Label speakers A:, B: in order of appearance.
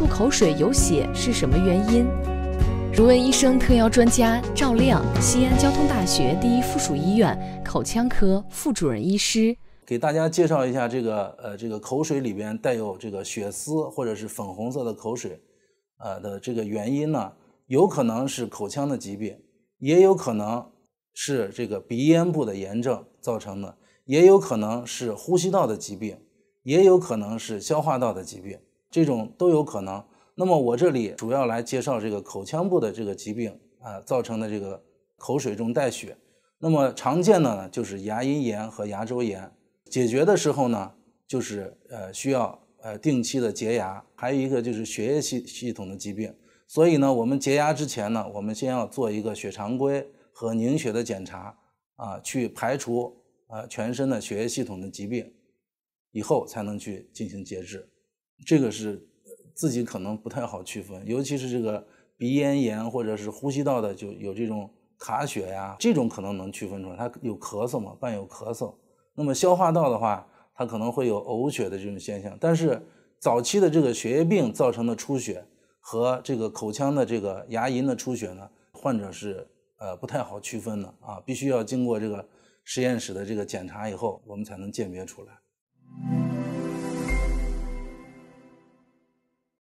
A: 吐口水有血是什么原因？如问医生特邀专家赵亮，西安交通大学第一附属医院口腔科副主任医师，给大家介绍一下
B: 这个呃，这个口水里边带有这个血丝或者是粉红色的口水，呃的这个原因呢，有可能是口腔的疾病，也有可能是这个鼻咽部的炎症造成的，也有可能是呼吸道的疾病，也有可能是消化道的疾病。这种都有可能。那么我这里主要来介绍这个口腔部的这个疾病啊造成的这个口水中带血。那么常见的呢就是牙龈炎和牙周炎。解决的时候呢就是呃需要呃定期的洁牙，还有一个就是血液系系统的疾病。所以呢我们洁牙之前呢，我们先要做一个血常规和凝血的检查啊，去排除啊全身的血液系统的疾病，以后才能去进行截治。这个是自己可能不太好区分，尤其是这个鼻咽炎或者是呼吸道的，就有这种卡血呀，这种可能能区分出来，它有咳嗽嘛，伴有咳嗽。那么消化道的话，它可能会有呕血的这种现象。但是早期的这个血液病造成的出血和这个口腔的这个牙龈的出血呢，患者是呃不太好区分的啊，必须要经过这个实验室的这个检查以后，我们才能鉴别出来。